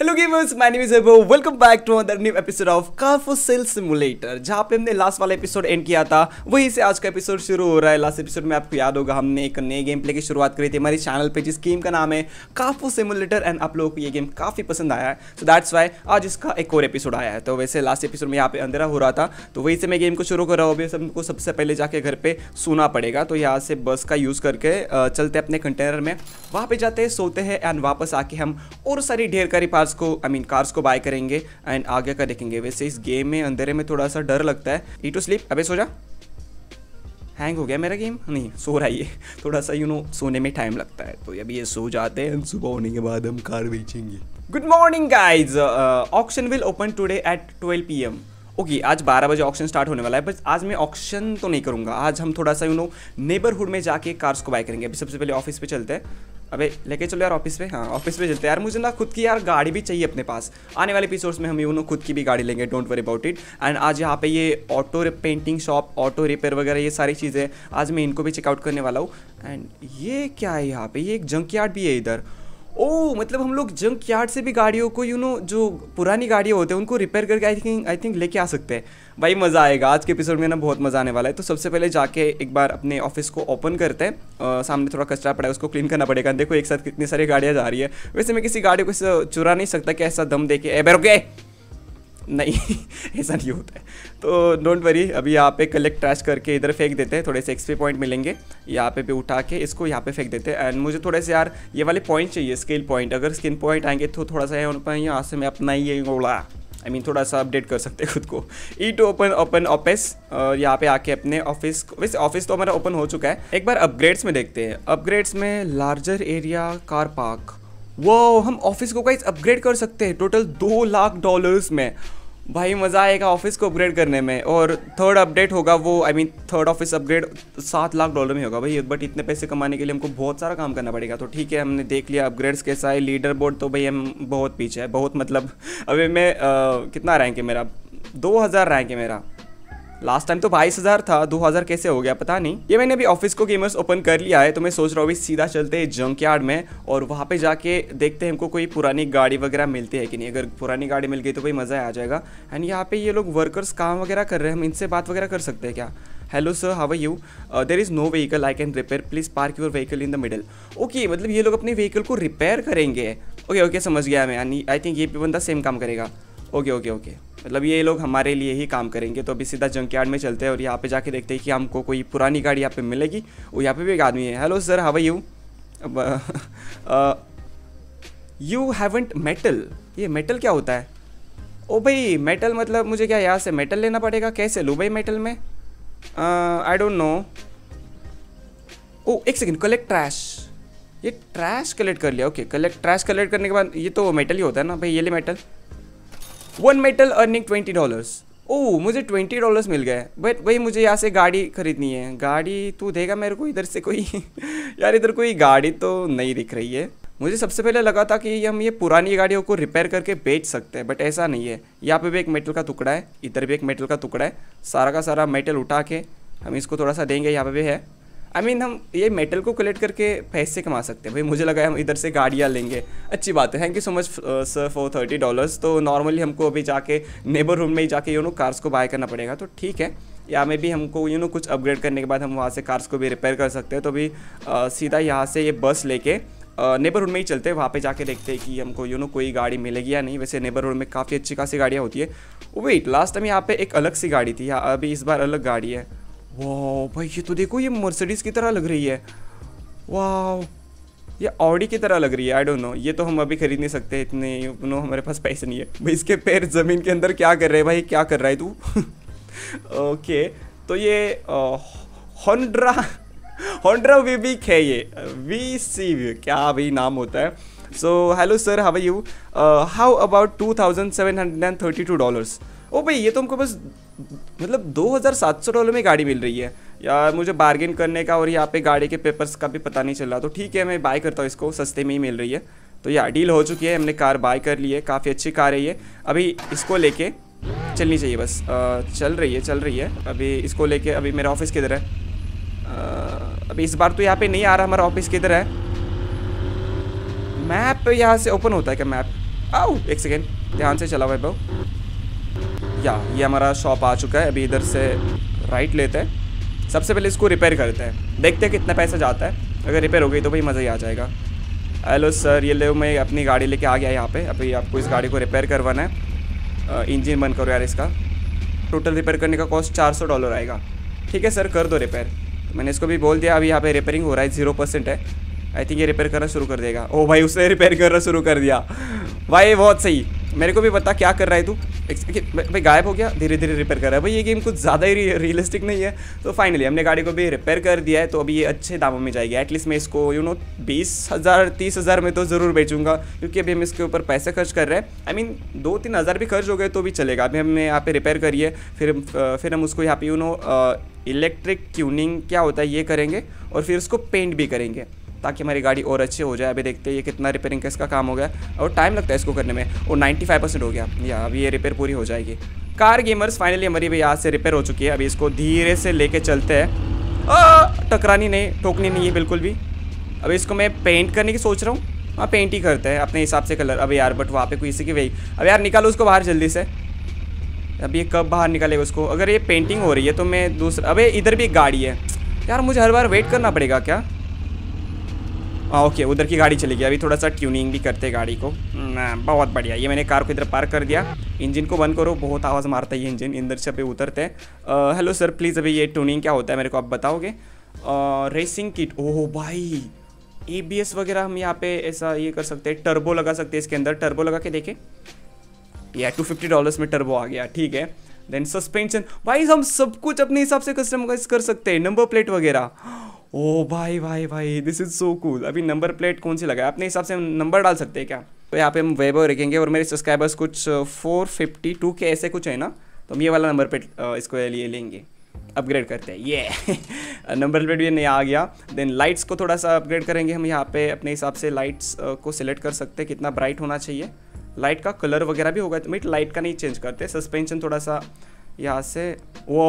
Hello gamers my name is अबो welcome back to other new episode of car sale simulator जहाँ पे हमने last वाला episode and किया था वहीं से आज का एपिसोड शुरू हो रहा है लास्ट एपिसोड में आपको याद होगा हमने एक नए गेम प्ले की शुरुआत करी थी हमारे चैनल पे जिस गेम का नाम है काफो सिमुलेटर एंड आप लोगों को ये गेम काफ़ी पसंद आया है सो दैट्स वाई आज इसका एक और एपिसोड आया है तो वैसे लास्ट एपिसोड में यहाँ पे अंधेरा हो रहा था तो वहीं से मैं गेम को शुरू कर रहा हूँ अभी सबको सबसे पहले जाके घर पर सोना पड़ेगा तो यहाँ से बस का यूज़ करके चलते अपने कंटेनर में वहाँ पर जाते हैं सोते हैं एंड वापस आके हम और सारी ढेर का कार्स को I I mean mean, cars को बाय करेंगे एंड आगे का देखेंगे वैसे इस गेम में अंधेरे में थोड़ा सा डर लगता है ई टू स्लीप अबे सो जा हैंग हो गया मेरा गेम नहीं सो रहा है ये थोड़ा सा यू you नो know, सोने में टाइम लगता है तो अभी ये सो जाते हैं सुबह होने के बाद हम कार बेचेंगे good morning guys auction will open today at twelve P M okay okay, आज 12 बजे ऑक्शन स्टार्ट होने वाला है बस आज मैं ऑक्शन तो नहीं करूंगा आज हम थोड़ा सा यू नो नेबरहुड में जाके कार्स को बाय करेंगे अभी सबसे पहले ऑफिस पे चलते हैं अबे लेके चलो यार ऑफिस पे हाँ ऑफिस पे चलते यार मुझे ना खुद की यार गाड़ी भी चाहिए अपने पास आने वाले एपिसोड्स में हम नो खुद की भी गाड़ी लेंगे don't worry about it and आज यहाँ पे ये auto painting shop auto repair वगैरह ये सारी चीज़ें आज मैं इनको भी चेकआउट करने वाला हूँ एंड ये क्या है यहाँ पे ये एक जंक यार्ड भी है इधर ओ मतलब हम लोग जंक यार्ड से भी गाड़ियों को यू नो जो पुरानी गाड़ियाँ होते हैं उनको रिपेयर करके आई थिंक आई थिंक लेके आ सकते हैं भाई मज़ा आएगा आज के एपिसोड में ना बहुत मज़ा आने वाला है तो सबसे पहले जाके एक बार अपने ऑफिस को ओपन करते हैं सामने थोड़ा कचरा पड़ा है उसको क्लीन करना पड़ेगा देखो एक साथ कितनी सारी गाड़ियाँ जा रही है वैसे मैं किसी गाड़ी को चुरा नहीं सकता कि ऐसा दम दे के ए बैरोगे नहीं ऐसा नहीं होता है तो डोंट वरी अभी यहाँ पे कलेक्ट ट्रैश करके इधर फेंक देते हैं थोड़े से एक्सपी पॉइंट मिलेंगे यहाँ पे भी उठा के इसको यहाँ पे फेंक देते हैं एंड मुझे थोड़े से यार ये वाले पॉइंट चाहिए स्किल पॉइंट अगर स्किन पॉइंट आएंगे तो थोड़ा सा यहाँ यहाँ से मैं अपना ही उड़ा आई मीन थोड़ा सा अपडेट कर सकते हैं खुद को E to open open office यहाँ पे आके अपने ऑफिस वैसे ऑफिस तो हमारा ओपन हो चुका है एक बार अपग्रेड्स में देखते हैं अपग्रेड्स में लार्जर एरिया कार पार्क वो हम ऑफिस को कहीं अपग्रेड कर सकते हैं टोटल दो लाख डॉलर्स में भाई मज़ा आएगा ऑफिस को अपग्रेड करने में और थर्ड अपडेट होगा वो I mean third office upgrade सात लाख डॉलर में होगा भाई बट इतने पैसे कमाने के लिए हमको बहुत सारा काम करना पड़ेगा तो ठीक है हमने देख लिया अपग्रेड्स कैसा है लीडर बोर्ड तो भाई हम बहुत पीछे है बहुत मतलब अभी मैं आ, कितना रैंक है मेरा दो हज़ार रैंक है मेरा लास्ट टाइम तो बाईस हजार था दो हजार कैसे हो गया पता नहीं ये मैंने अभी ऑफिस को गेमर्स ओपन कर लिया है तो मैं सोच रहा हूँ सीधा चलते हैं जंक यार्ड में और वहाँ पे जाके देखते हैं हमको कोई पुरानी गाड़ी वगैरह मिलती है कि नहीं अगर पुरानी गाड़ी मिल गई तो भाई मज़ा आ जाएगा एंड यहाँ पे ये लोग वर्कर्स काम वगैरह कर रहे हैं हम इनसे बात वगैरह कर सकते हैं क्या hello sir how you there is no vehicle I can repair please park your vehicle in the middle okay मतलब ये लोग अपने व्हीकल को रिपेयर करेंगे ओके okay, ओके okay, समझ गया मैं आई थिंक ये भी बंदा सेम काम करेगा ओके ओके ओके मतलब ये लोग हमारे लिए ही काम करेंगे तो अभी सीधा जंक यार्ड में चलते हैं और यहाँ पे जाके देखते हैं कि हमको कोई पुरानी गाड़ी यहाँ पे मिलेगी और यहाँ पे भी एक आदमी है hello sir how you you haven't metal ये मेटल क्या होता है ओ भाई मेटल मतलब मुझे क्या यहाँ से मेटल लेना पड़ेगा कैसे लूँ भाई मेटल में आई डोंट नो ओ एक सेकेंड कलेक्ट ट्रैश ये ट्रैश कलेक्ट कर लिया ओके कलेक्ट ट्रैश कलेक्ट करने के बाद ये तो मेटल ही होता है ना भाई ये ले metal one metal earning twenty dollars oh मुझे ट्वेंटी डॉलर्स मिल गए बट वही मुझे यहाँ से गाड़ी खरीदनी है गाड़ी तू देगा मेरे को इधर से कोई यार इधर कोई गाड़ी तो नहीं दिख रही है मुझे सबसे पहले लगा था कि हम ये पुरानी गाड़ियों को रिपेयर करके बेच सकते हैं बट ऐसा नहीं है यहाँ पे भी एक मेटल का टुकड़ा है इधर भी एक मेटल का टुकड़ा है सारा का सारा मेटल उठा के हम इसको थोड़ा सा देंगे यहाँ पे भी है आई मीन हम ये मेटल को कलेक्ट करके पैसे कमा सकते हैं भाई मुझे लगा हम इधर से गाड़ियाँ लेंगे अच्छी बात है thank you so much sir for thirty dollars तो नॉर्मली हमको अभी जाके नेबरहुड में ही जाके यू नो कार्स को बाय करना पड़ेगा तो ठीक है या मे भी हमको यू नो कुछ अपग्रेड करने के बाद हम वहाँ से कार्स को भी रिपेयर कर सकते हैं तो अभी uh, सीधा यहाँ से ये बस लेके नेबरहुड uh, में ही चलते हैं वहाँ पे जाके देखते हैं कि हमको यू नो कोई गाड़ी मिलेगी या नहीं वैसे नेबरहुड में काफ़ी अच्छी खासी गाड़ियाँ होती है वेट लास्ट टाइम यहाँ पे एक अलग सी गाड़ी थी अभी इस बार अलग गाड़ी है वाह भाई ये तो देखो ये मर्सिडीज़ की तरह लग रही है वाह ये ऑडी की तरह लग रही है आई डोंट नो ये तो हम अभी खरीद नहीं सकते इतने नो हमारे पास पैसे नहीं है भाई इसके पैर ज़मीन के अंदर क्या कर रहे हैं भाई क्या कर रहा है तू ओके तो ये होंड्रा होंड्रा विविक है ये वी सी क्या भाई नाम होता है so hello sir how you how about two thousand seven hundred and thirty two dollars oh भाई ये तो हमको बस मतलब दो हज़ार सात सौ डॉलर में गाड़ी मिल रही है यार मुझे बार्गेन करने का और यहाँ पे गाड़ी के पेपर्स का भी पता नहीं चल रहा तो ठीक है मैं बाय करता हूँ इसको सस्ते में ही मिल रही है तो यार डील हो चुकी है हमने कार बाय कर ली है काफ़ी अच्छी कार है ये अभी इसको लेके चलनी चाहिए बस आ, चल रही है चल रही है अभी इसको लेके अभी मेरा ऑफिस किधर है आ, अभी इस बार तो यहाँ पे नहीं आ रहा हमारा ऑफिस किधर है मैप यहाँ से ओपन होता है क्या मैप आओ एक सेकेंड ध्यान से चला हुआ है या ये हमारा शॉप आ चुका है अभी इधर से राइट लेते हैं सबसे पहले इसको रिपेयर करते हैं देखते हैं कितना पैसा जाता है अगर रिपेयर हो गई तो भाई मज़ा ही आ जाएगा हेलो सर ये ले मैं अपनी गाड़ी लेके आ गया यहाँ पे अभी आपको इस गाड़ी को रिपेयर करवाना है इंजन बंद करो यार इसका टोटल रिपेयर करने का कॉस्ट चार सौ डॉलर आएगा ठीक है सर कर दो रिपेयर मैंने इसको भी बोल दिया अभी यहाँ पे रिपेयरिंग हो रहा है जीरो परसेंट है आई थिंक ये रिपेयर करना शुरू कर देगा ओ भाई उसने रिपेयर करना शुरू कर दिया भाई बहुत सही मेरे को भी बता क्या कर रहा है तू भाई गायब हो गया धीरे धीरे रिपेयर कर रहा है भाई ये गेम कुछ ज़्यादा ही रियलिस्टिक नहीं है तो फाइनली हमने गाड़ी को भी रिपेयर कर दिया है तो अभी ये अच्छे दामों में जाएगी एटलीस्ट मैं इसको यू नो बीस हज़ार तीस हज़ार में तो ज़रूर बेचूंगा क्योंकि अभी हम इसके ऊपर पैसे खर्च कर रहे हैं आई मीन दो तीन हज़ार भी खर्च हो गए तो भी चलेगा अभी हमने यहाँ पे रिपेयर करिए फिर फिर हम उसको यहाँ पे यू नो इलेक्ट्रिक ट्यूनिंग क्या होता है ये करेंगे और फिर उसको पेंट भी करेंगे ताकि हमारी गाड़ी और अच्छी हो जाए अभी देखते हैं ये कितना रिपेयरिंग का इसका काम हो गया और टाइम लगता है इसको करने में और 95 परसेंट हो गया या अभी ये रिपेयर पूरी हो जाएगी कार गेमर्स फाइनली हमारी भी यहाँ से रिपेयर हो चुकी है अभी इसको धीरे से लेके चलते हैं टकरानी नहीं ठोकनी नहीं है बिल्कुल भी अभी इसको मैं पेंट करने की सोच रहा हूँ हाँ पेंट ही करते हैं अपने हिसाब से कलर अभी यार बट वहाँ पर कोई इसी की वही अब यार निकालो उसको बाहर जल्दी से अब ये कब बाहर निकालेगा उसको अगर ये पेंटिंग हो रही है तो मैं दूसरा अबे इधर भी एक गाड़ी है यार मुझे हर बार वेट करना पड़ेगा क्या आ, हाँ, ओके उधर की गाड़ी चली गई अभी थोड़ा सा ट्यूनिंग भी करते गाड़ी को हम्म, हाँ, बहुत बढ़िया ये मैंने कार को इधर पार्क कर दिया इंजन को बंद करो बहुत आवाज़ मारता है ये इंजन इंदर से अभी उतरते हैं हेलो सर प्लीज़ अभी ये ट्यूनिंग क्या होता है मेरे को आप बताओगे रेसिंग किट ओह भाई ए वगैरह हम यहाँ पे ऐसा ये कर सकते हैं टर्बो लगा सकते हैं इसके अंदर टर्बो लगा के देखें या टू फिफ्टी डॉलर्स में टर्बो आ गया ठीक है देन सस्पेंशन भाई हम सब कुछ अपने हिसाब से कस्टमाइज कर सकते हैं नंबर प्लेट वगैरह ओ oh, भाई भाई भाई दिस इज़ सो कूल अभी नंबर प्लेट कौन सी लगाए अपने हिसाब से हम नंबर डाल सकते हैं क्या तो यहाँ पे हम वेब रखेंगे और मेरे सब्सक्राइबर्स कुछ फोर फिफ्टी टू के ऐसे कुछ है ना तो हम ये वाला नंबर प्लेट uh, इसको लिए लेंगे अपग्रेड करते हैं ये नंबर प्लेट भी नया आ गया देन लाइट्स को थोड़ा सा अपग्रेड करेंगे हम यहाँ पे अपने हिसाब से लाइट्स uh, को सिलेक्ट कर सकते हैं कितना ब्राइट होना चाहिए लाइट का कलर वगैरह भी होगा मीट लाइट का नहीं चेंज करते सस्पेंशन थोड़ा सा यहाँ से वो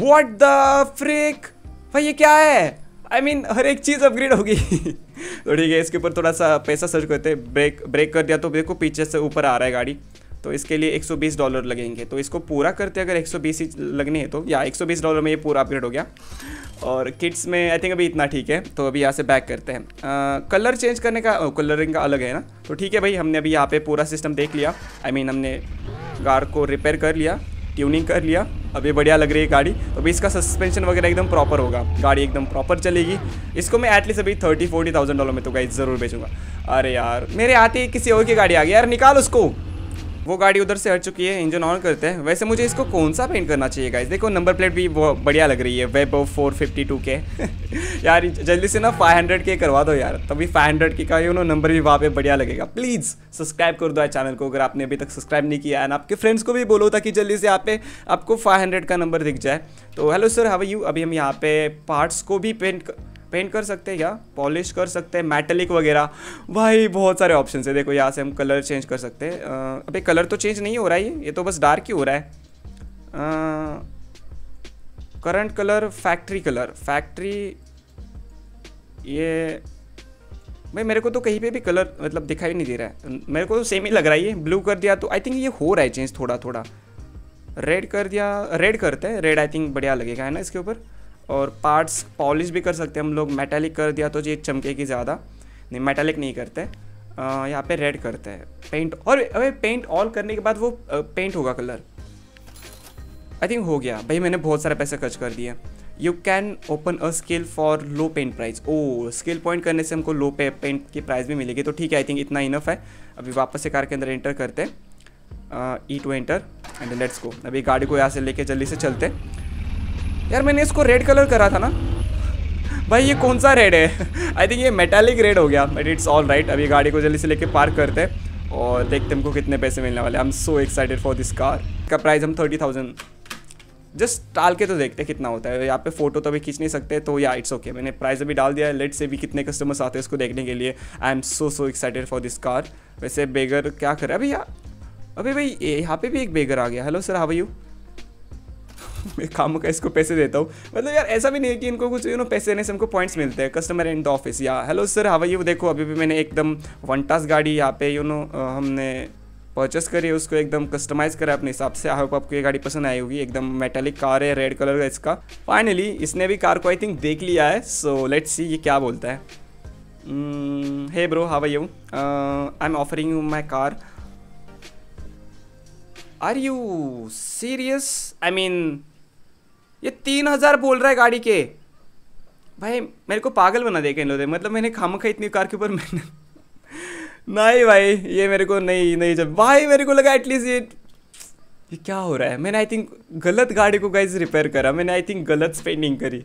वॉट द फ्रिक भाई ये क्या है आई I मीन mean, हर एक चीज़ अपग्रेड होगी तो ठीक है इसके ऊपर थोड़ा सा पैसा सर्च करते ब्रेक ब्रेक कर दिया तो देखो पीछे से ऊपर आ रहा है गाड़ी तो इसके लिए 120 डॉलर लगेंगे तो इसको पूरा करते अगर 120 ही लगने हैं तो या 120 डॉलर में ये पूरा अपग्रेड हो गया और किट्स में आई थिंक अभी इतना ठीक है तो अभी यहाँ से बैक करते हैं आ, कलर चेंज करने का कलरिंग का अलग है ना तो ठीक है भाई हमने अभी यहाँ पे पूरा सिस्टम देख लिया आई I मीन mean, हमने कार को रिपेयर कर लिया ट्यूनिंग कर लिया अभी बढ़िया लग रही है गाड़ी तो अभी इसका सस्पेंशन वगैरह एकदम प्रॉपर होगा गाड़ी एकदम प्रॉपर चलेगी इसको मैं एटलीस्ट अभी थर्टी फोर्टी थाउजेंड डॉलर में तो गाइड ज़रूर बेचूंगा अरे यार मेरे आते ही किसी और की गाड़ी आ गई यार निकाल उसको वो गाड़ी उधर से हट चुकी है इंजन ऑन करते हैं वैसे मुझे इसको कौन सा पेंट करना चाहिए गाइज देखो नंबर प्लेट भी बढ़िया लग रही है वेब फोर फिफ्टी टू के यार जल्दी से ना फाइव हंड्रेड के करवा दो यार तभी फाइव हंड्रेड के का यू नो नंबर भी वहाँ पे बढ़िया लगेगा प्लीज़ सब्सक्राइब कर दो चैनल को अगर आपने अभी तक सब्सक्राइब नहीं किया है आपके फ्रेंड्स को भी बोलो ताकि जल्दी से यहाँ पे आपको फाइव हंड्रेड का नंबर दिख जाए तो हेलो सर हाउ यू अभी हम यहाँ पे पार्ट्स को भी पेंट पेंट कर सकते हैं क्या पॉलिश कर सकते हैं मेटलिक वगैरह भाई बहुत सारे ऑप्शन है देखो यहाँ से हम कलर चेंज कर सकते हैं अभी कलर तो चेंज नहीं हो रहा है ये तो बस डार्क ही हो रहा है current colour factory colour factory ये भाई मेरे को तो कहीं पे भी कलर मतलब दिखाई नहीं दे रहा है मेरे को तो सेम ही लग रहा है ये ब्लू कर दिया तो आई थिंक ये हो रहा है चेंज थोड़ा थोड़ा रेड कर दिया रेड करते हैं रेड आई थिंक बढ़िया लगेगा है ना इसके ऊपर और पार्ट्स पॉलिश भी कर सकते हैं हम लोग मेटेलिक कर दिया तो ये चमकेगी ज़्यादा नहीं मेटेलिक नहीं करते यहाँ पे रेड करते हैं पेंट और अरे पेंट ऑल करने के बाद वो पेंट होगा कलर आई थिंक हो गया भाई मैंने बहुत सारे पैसे खर्च कर दिए you can open a scale for low paint price oh scale point करने से हमको लो पे पेंट की प्राइस भी मिलेगी तो ठीक है आई थिंक इतना इनफ है अभी वापस से कार के अंदर एंटर करते हैं E to enter and let's go अभी गाड़ी को यहाँ से लेके जल्दी से चलते यार मैंने इसको रेड कलर करा था ना भाई ये कौन सा रेड है आई थिंक ये मेटालिक रेड हो गया बट इट्स ऑल राइट अभी गाड़ी को जल्दी से लेके पार्क करते हैं और देखते हमको कितने पैसे मिलने वाले I am so excited for this car का प्राइस हम थर्टी थाउजेंड जस्ट डाल के तो देखते हैं कितना होता है यहाँ पे फोटो तो अभी खींच नहीं सकते तो या इट्स ओके मैंने प्राइस अभी डाल दिया है लेट से भी कितने कस्टमर्स आते हैं उसको देखने के लिए I am so so excited for this car वैसे बेगर क्या कर रहा है अभी यार अभी भाई यहाँ पे भी एक बेगर आ गया हेलो सर हाव यू मैं काम का इसको पैसे देता हूँ मतलब यार ऐसा भी नहीं है कि इनको कुछ यू नो पैसे देने से हमको पॉइंट्स मिलते हैं कस्टमर इन द ऑफिस या हेलो सर हवा यू देखो अभी भी मैंने एकदम वन टास गाड़ी यहाँ पे यू नो हमने परचेस करिए उसको एकदम कस्टमाइज करें अपने हिसाब से आई होप आपको ये गाड़ी पसंद आई होगी एकदम मेटालिक कार है रेड कलर का इसका फाइनली इसने भी कार को आई थिंक देख लिया है सो लेट्स सी ये क्या बोलता है hey bro how are you I am offering you my car are you serious I mean ये तीन हज़ार बोल रहा है गाड़ी के भाई मेरे को पागल बना दे इन लोग मतलब मैंने खाई इतनी कार के ऊपर मैंने नहीं भाई ये मेरे को नहीं नहीं जब भाई मेरे को लगा एटलीस्ट ये ये क्या हो रहा है मैंने आई थिंक गलत गाड़ी को गाइज रिपेयर करा मैंने आई थिंक गलत स्पेंडिंग करी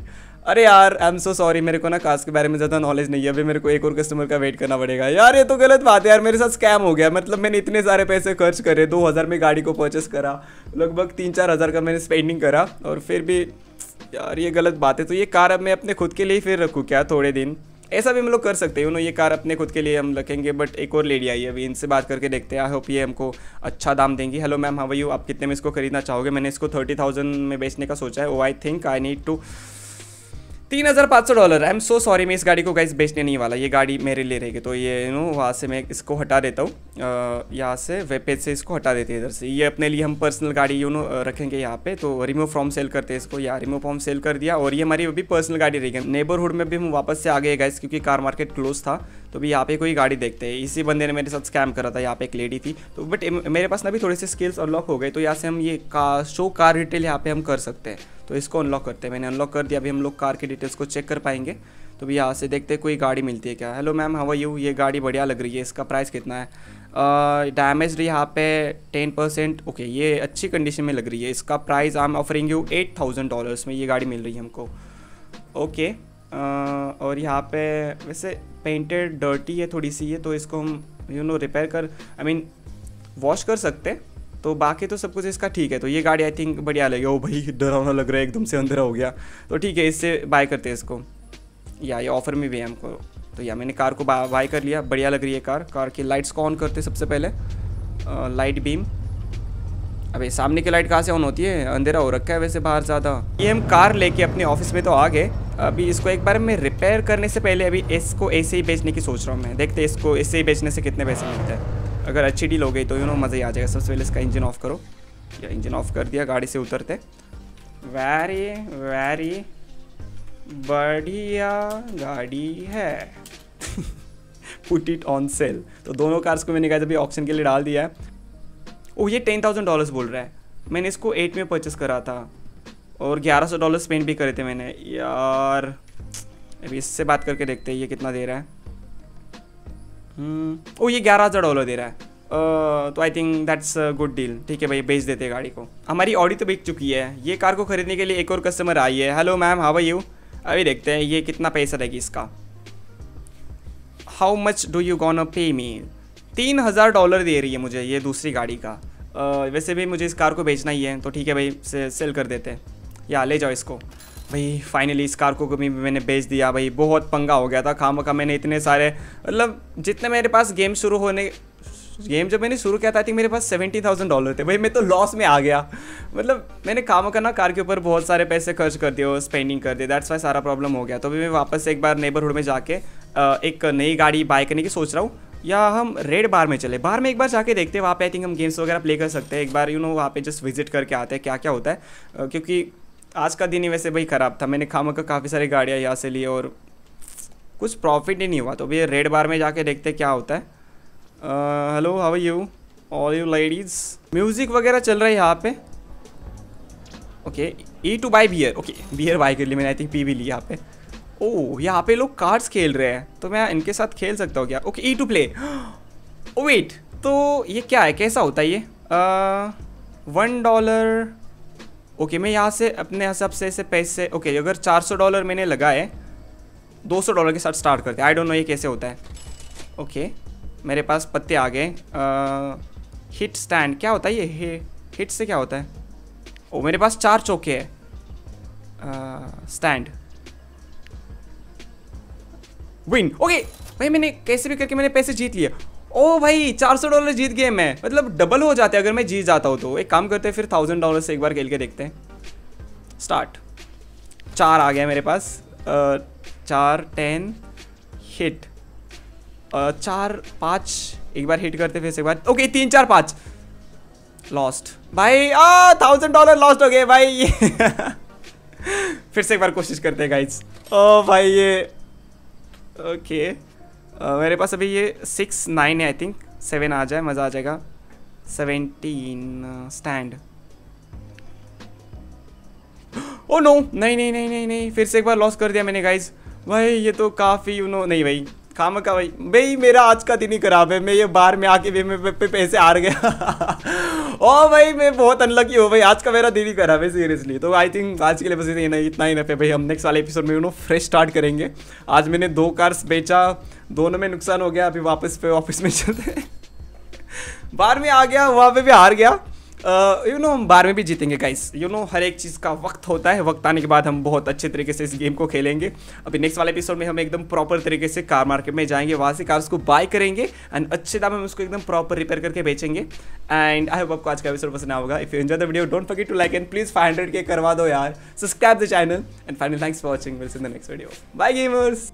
अरे यार आई एम सो सॉरी मेरे को ना कास्ट के बारे में ज़्यादा नॉलेज नहीं है अभी मेरे को एक और कस्टमर का वेट करना पड़ेगा यार ये तो गलत बात है यार मेरे साथ स्कैम हो गया मतलब मैंने इतने सारे पैसे खर्च करे दो हज़ार में गाड़ी को परचेस करा लगभग तीन चार हज़ार का मैंने स्पेंडिंग करा और फिर भी यार ये गलत बात है तो ये कार अब मैं अपने खुद के लिए ही फिर रखूँ क्या थोड़े दिन ऐसा भी हम लोग कर सकते हैं उन्होंने ये कार अपने खुद के लिए हम रखेंगे बट एक और लेडी आई है अभी इनसे बात करके देखते हैं आई होप ये हमको अच्छा दाम देंगी हेलो मैम हाँ भैया आप कितने में इसको खरीदना चाहोगे मैंने इसको थर्टी थाउजेंड में बेचने का सोचा है oh I think I need to तीन हज़ार पाँच सौ dollar I am so sorry मैं इस गाड़ी को गाइस बेचने नहीं वाला ये गाड़ी मेरे लिए रहेगी तो ये नो वहाँ से मैं इसको हटा देता हूँ यहाँ से वेब पेज से इसको हटा देते हैं इधर से ये अपने लिए हम पर्सनल गाड़ी यू नो रखेंगे यहाँ पे तो रिमो फॉर्म सेल करते हैं इसको या रिमो फॉर्म सेल कर दिया और ये हमारी अभी पर्सनल गाड़ी रहेगी नेबरहुड में भी हम वापस से आ गए गाइस क्योंकि कार मार्केट क्लोज था तो भी यहाँ पे कोई गाड़ी देखते हैं इसी बंदे ने मेरे साथ स्कैम करा था यहाँ पे एक लेडी थी तो बट मेरे पास ना अभी थोड़े से स्किल्स अनलॉक हो गए तो यहाँ से हम ये का शो कार डिटेल यहाँ पे हम कर सकते हैं तो इसको अनलॉक करते हैं मैंने अनलॉक कर दिया अभी हम लोग कार की डिटेल्स को चेक कर पाएंगे तो भी यहाँ से देखते कोई गाड़ी मिलती है क्या हेलो मैम हवा यू ये गाड़ी बढ़िया लग रही है इसका प्राइस कितना है डैमेज यहाँ पे टेन परसेंट ओके ये अच्छी कंडीशन में लग रही है इसका price I am offering you eight thousand dollars में ये गाड़ी मिल रही है हमको ओके okay. और यहाँ पे वैसे पेंटेड डर्टी है थोड़ी सी ये तो इसको हम यू नो रिपेयर कर आई मीन वॉश कर सकते हैं तो बाकी तो सब कुछ इसका ठीक है तो ये गाड़ी आई थिंक बढ़िया लगी ओ भाई डरावना लग रहा है एकदम से अंधेरा हो गया तो ठीक है इससे बाय करते हैं इसको या ये ऑफर में भी है हमको तो या मैंने कार को बाय कर लिया बढ़िया लग रही है कार कार की लाइट्स को ऑन करते सबसे पहले आ, लाइट बीम अबे सामने की लाइट कहाँ से ऑन होती है अंधेरा हो रखा है वैसे बाहर ज़्यादा ये हम कार लेके अपने ऑफिस में तो आ गए अभी इसको एक बार मैं रिपेयर करने से पहले अभी इसको ऐसे ही बेचने की सोच रहा हूँ मैं देखते इसको ऐसे ही बेचने से कितने पैसे मिलते हैं अगर अच्छी डील हो गई तो यू नो मज़ा ही आ जाएगा सबसे पहले इसका इंजन ऑफ करो या इंजन ऑफ कर दिया गाड़ी से उतरते वेरी वेरी बढ़िया गाड़ी है पुट इट ऑन सेल तो दोनों कार्स को मैंने कहा अभी ऑप्शन के लिए डाल दिया है वो ये टेन थाउजेंड डॉलर्स बोल रहा है मैंने इसको एट में परचेस करा था और 1100 डॉलर स्पेंड भी करे थे मैंने यार अभी इससे बात करके देखते हैं ये कितना दे रहा है हम्म, ओ ये ग्यारह हज़ार डॉलर दे रहा है तो I think that's good deal ठीक है भाई बेच देते गाड़ी को हमारी ऑडी तो बिक चुकी है ये कार को खरीदने के लिए एक और कस्टमर आई है हेलो मैम हाव यू अभी देखते हैं ये कितना पैसा रहेगी इसका how much do you gonna pay me तीन हज़ार डॉलर दे रही है मुझे ये दूसरी गाड़ी का uh, वैसे भी मुझे इस कार को बेचना ही है तो ठीक है भाई से सेल कर देते हैं या ले जाओ इसको भाई फाइनली इस कार को भी मैंने बेच दिया भाई बहुत पंगा हो गया था खाम का मैंने इतने सारे मतलब जितने मेरे पास गेम शुरू होने गेम जब मैंने शुरू किया था आई मेरे पास सेवेंटी थाउजेंड डॉलर थे भाई मैं तो लॉस में आ गया मतलब मैंने काम करना कार के ऊपर बहुत सारे पैसे खर्च कर दिए स्पेंडिंग कर दिए दैट्स वाई सारा प्रॉब्लम हो गया तो अभी मैं वापस एक बार नेबरहुड में जाके एक नई गाड़ी बाय करने की सोच रहा हूँ या हम रेड बार में चले बार में एक बार जाके देखते हैं वहाँ पे आई थिंक हम गेम्स वगैरह प्ले कर सकते हैं एक बार यू नो वहाँ पे जस्ट विजिट करके आते हैं क्या क्या होता है क्योंकि आज का दिन ही वैसे भाई ख़राब था मैंने खामा का काफ़ी सारी गाड़ियाँ यहाँ से ली और कुछ प्रॉफिट ही नहीं हुआ तो भैया रेड बार में जाके देखते क्या होता है hello how you all you ladies music वगैरह चल रहा है यहाँ पे okay E to buy beer okay beer buy कर ली मैंने आई थिंक पी भी ली यहाँ पे ओ oh, यहाँ पे लोग कार्ड्स खेल रहे हैं तो मैं इनके साथ खेल सकता हूँ क्या okay E to play wait तो ये क्या है कैसा होता है ये वन डॉलर ओके मैं यहाँ से अपने हिसाब से ऐसे पैसे ओके अगर 400 डॉलर मैंने लगाए 200 डॉलर के साथ स्टार्ट करते आई डोंट नो ये कैसे होता है ओके मेरे पास पत्ते आ गए हिट स्टैंड क्या होता है ये हिट से क्या होता है ओ oh, मेरे पास चार चौके है स्टैंड विन ओके भाई मैंने कैसे भी करके मैंने पैसे जीत लिए ओ भाई 400 डॉलर जीत गए मैं मतलब डबल हो जाते अगर मैं जीत जाता हूँ तो एक काम करते हैं फिर थाउजेंड डॉलर से एक बार खेल के देखते हैं स्टार्ट चार आ गया मेरे पास आ, चार टेन हिट आ, चार पाँच एक बार हिट करते फिर से एक बार ओके तीन चार पाँच लॉस्ट भाई आ थाउजेंड डॉलर लॉस्ट हो गए भाई फिर से एक बार कोशिश करते हैं गाइज ओ भाई ये ओके मेरे पास अभी ये सिक्स नाइन है आई थिंक सेवन आ जाए मज़ा आ जाएगा सेवेंटीन स्टैंड ओ नो नहीं नहीं नहीं नहीं नहीं फिर से एक बार लॉस कर दिया मैंने गाइज भाई ये तो काफ़ी यू नो नहीं भाई खाम का भाई भाई मेरा आज का दिन ही खराब है मैं ये बार में आके भी में पे पैसे हार गया ओ oh, भाई मैं बहुत अनलकी हूँ भाई आज का मेरा दिल ही करा भाई सीरियसली तो आई थिंक आज के लिए बस इतना इतना ही नफे भाई हम नेक्स्ट वाले एपिसोड में यू फ्रेश स्टार्ट करेंगे आज मैंने दो कार्स बेचा दोनों में नुकसान हो गया अभी वापस पे ऑफिस में चलते बार में आ गया वहाँ पे भी हार गया यू uh, नो हम बार में भी जीतेंगे गाइस यू नो हर एक चीज़ का वक्त होता है वक्त आने के बाद हम बहुत अच्छे तरीके से इस गेम को खेलेंगे अभी नेक्स्ट वाले एपिसोड में हम एकदम प्रॉपर तरीके से कार मार्केट में जाएंगे वहाँ से कार उसको बाय करेंगे एंड अच्छे दाम हम उसको एकदम प्रॉपर रिपेयर करके बेचेंगे एंड आई होप आपको आज का एपिसोड पसंद होगा if you enjoy the video don't forget to like and please five hundred के करवा दो यार subscribe the channel and final thanks for watching mills in the next video bye gamers